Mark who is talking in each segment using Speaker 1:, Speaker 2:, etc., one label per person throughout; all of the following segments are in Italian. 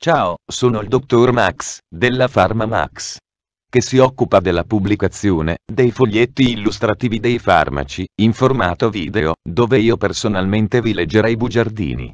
Speaker 1: Ciao, sono il dottor Max, della Pharma Max, che si occupa della pubblicazione dei foglietti illustrativi dei farmaci, in formato video, dove io personalmente vi leggerei i bugiardini.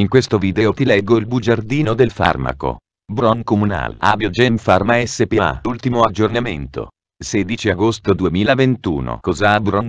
Speaker 1: In questo video ti leggo il bugiardino del farmaco. Bron Comunal Abiogen Pharma SPA Ultimo aggiornamento 16 agosto 2021 Cosa Bron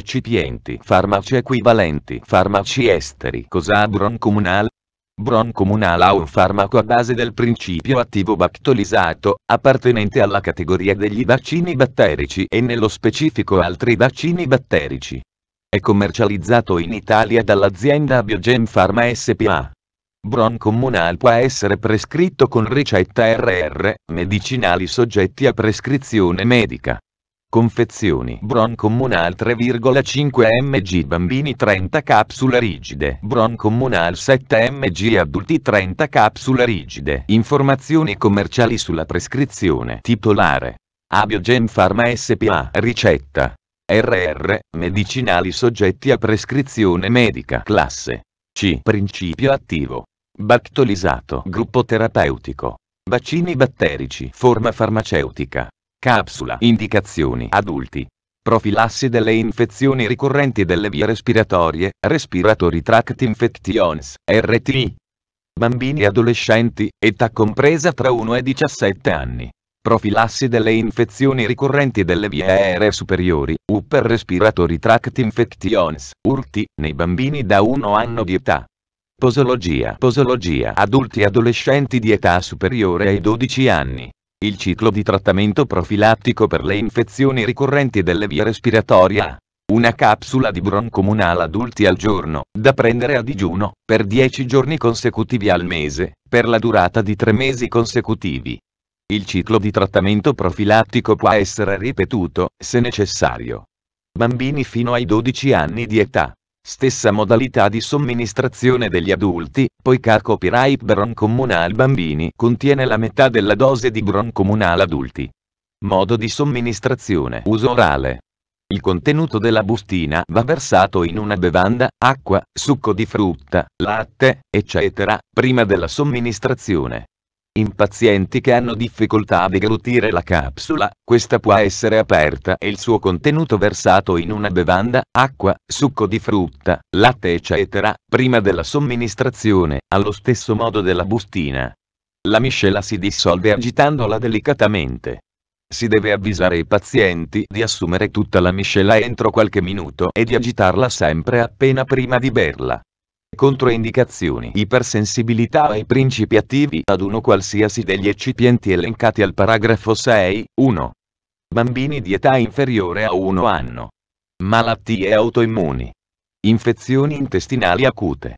Speaker 1: recipienti farmaci equivalenti farmaci esteri cos'ha broncomunal? Broncomunal ha un farmaco a base del principio attivo bactolisato, appartenente alla categoria degli vaccini batterici e nello specifico altri vaccini batterici. È commercializzato in Italia dall'azienda Biogen Pharma SPA. Broncomunal può essere prescritto con ricetta RR, medicinali soggetti a prescrizione medica confezioni Bron Communal 3,5 mg bambini 30 capsule rigide Bron Communal 7 mg adulti 30 capsule rigide Informazioni commerciali sulla prescrizione Titolare Abiogen Pharma SPA Ricetta RR Medicinali soggetti a prescrizione medica Classe C Principio attivo Bactolisato Gruppo terapeutico Vaccini batterici Forma farmaceutica Capsula Indicazioni adulti. Profilassi delle infezioni ricorrenti delle vie respiratorie, Respiratory Tract Infections, RT. Bambini e adolescenti, età compresa tra 1 e 17 anni. Profilassi delle infezioni ricorrenti delle vie aeree superiori, Upper Respiratory Tract Infections, URTI, nei bambini da 1 anno di età. Posologia Posologia Adulti e adolescenti di età superiore ai 12 anni. Il ciclo di trattamento profilattico per le infezioni ricorrenti delle vie respiratorie Una capsula di broncomunal adulti al giorno, da prendere a digiuno, per 10 giorni consecutivi al mese, per la durata di 3 mesi consecutivi. Il ciclo di trattamento profilattico può essere ripetuto, se necessario. Bambini fino ai 12 anni di età. Stessa modalità di somministrazione degli adulti, poiché copyright broncomunal bambini contiene la metà della dose di broncomunal adulti. Modo di somministrazione uso orale. Il contenuto della bustina va versato in una bevanda, acqua, succo di frutta, latte, eccetera, prima della somministrazione. In pazienti che hanno difficoltà a deglutire la capsula, questa può essere aperta e il suo contenuto versato in una bevanda, acqua, succo di frutta, latte eccetera, prima della somministrazione, allo stesso modo della bustina. La miscela si dissolve agitandola delicatamente. Si deve avvisare i pazienti di assumere tutta la miscela entro qualche minuto e di agitarla sempre appena prima di berla. Controindicazioni Ipersensibilità ai principi attivi ad uno qualsiasi degli eccipienti elencati al paragrafo 6, 1. Bambini di età inferiore a 1 anno. Malattie autoimmuni. Infezioni intestinali acute.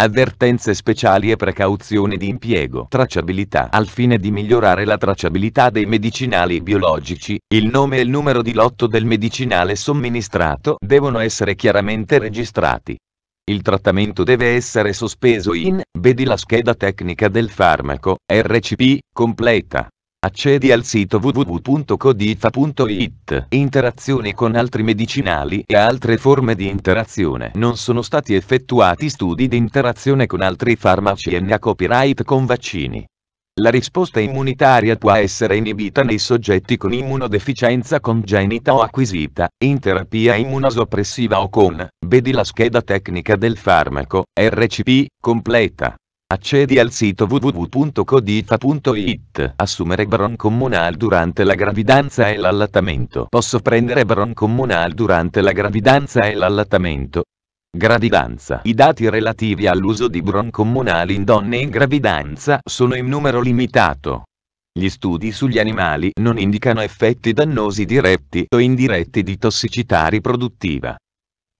Speaker 1: Avvertenze speciali e precauzioni di impiego. Tracciabilità. Al fine di migliorare la tracciabilità dei medicinali biologici, il nome e il numero di lotto del medicinale somministrato devono essere chiaramente registrati. Il trattamento deve essere sospeso in, vedi la scheda tecnica del farmaco, RCP, completa. Accedi al sito www.codifa.it. Interazioni con altri medicinali e altre forme di interazione. Non sono stati effettuati studi di interazione con altri farmaci e ne ha copyright con vaccini. La risposta immunitaria può essere inibita nei soggetti con immunodeficienza congenita o acquisita, in terapia immunosoppressiva o con, vedi la scheda tecnica del farmaco, RCP, completa. Accedi al sito www.codifa.it. Assumere broncommunal durante la gravidanza e l'allattamento. Posso prendere broncommunal durante la gravidanza e l'allattamento? Gravidanza. I dati relativi all'uso di broncomunali in donne in gravidanza sono in numero limitato. Gli studi sugli animali non indicano effetti dannosi diretti o indiretti di tossicità riproduttiva.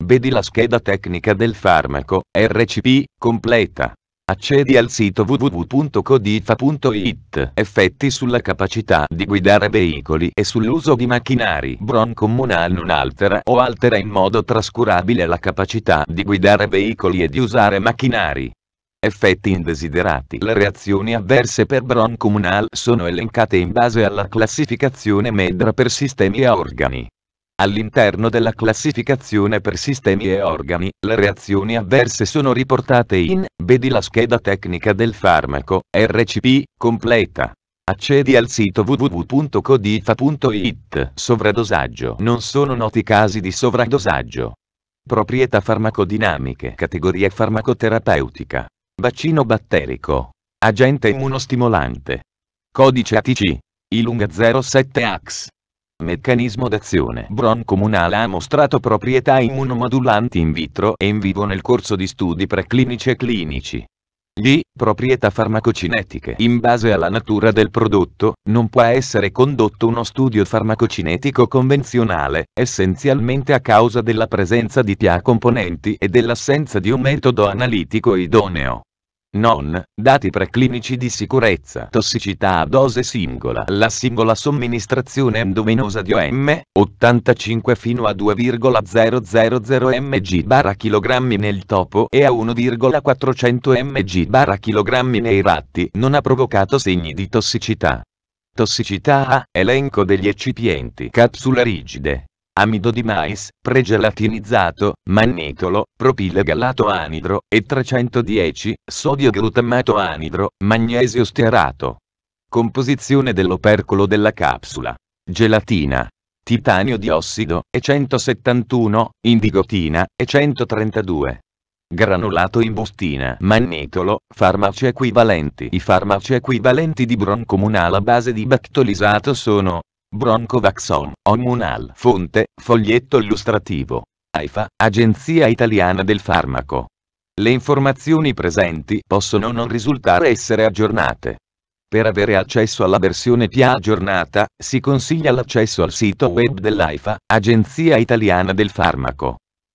Speaker 1: Vedi la scheda tecnica del farmaco, RCP, completa accedi al sito www.codifa.it. Effetti sulla capacità di guidare veicoli e sull'uso di macchinari. Bron comunale non altera o altera in modo trascurabile la capacità di guidare veicoli e di usare macchinari. Effetti indesiderati Le reazioni avverse per Bron comunale sono elencate in base alla classificazione Medra per sistemi e organi. All'interno della classificazione per sistemi e organi, le reazioni avverse sono riportate in, vedi la scheda tecnica del farmaco, RCP, completa. Accedi al sito www.codifa.it. Sovradosaggio. Non sono noti casi di sovradosaggio. Proprietà farmacodinamiche. Categoria farmacoterapeutica. Vaccino batterico. Agente immunostimolante. Codice ATC. Ilunga 07 AX. Meccanismo d'azione Bron Comunale ha mostrato proprietà immunomodulanti in vitro e in vivo nel corso di studi preclinici e clinici. Gli, proprietà farmacocinetiche In base alla natura del prodotto, non può essere condotto uno studio farmacocinetico convenzionale, essenzialmente a causa della presenza di TA componenti e dell'assenza di un metodo analitico idoneo. Non, dati preclinici di sicurezza tossicità a dose singola La singola somministrazione endovenosa di OM, 85 fino a 2,000 mg barra chilogrammi nel topo e a 1,400 mg barra chilogrammi nei ratti non ha provocato segni di tossicità. Tossicità A, elenco degli eccipienti Capsule rigide, amido di mais, pregelatinizzato, mannitolo, propile gallato anidro, e 310, sodio glutammato anidro, magnesio stearato. Composizione dell'opercolo della capsula. Gelatina. Titanio diossido, e 171, indigotina, e 132 granulato in bustina, mannitolo, farmaci equivalenti. I farmaci equivalenti di broncomunale a base di bactolisato sono Broncovaxon, Omunal, fonte, foglietto illustrativo. AIFA, Agenzia Italiana del Farmaco. Le informazioni presenti possono non risultare essere aggiornate. Per avere accesso alla versione più aggiornata, si consiglia l'accesso al sito web dell'AIFA, Agenzia Italiana del Farmaco.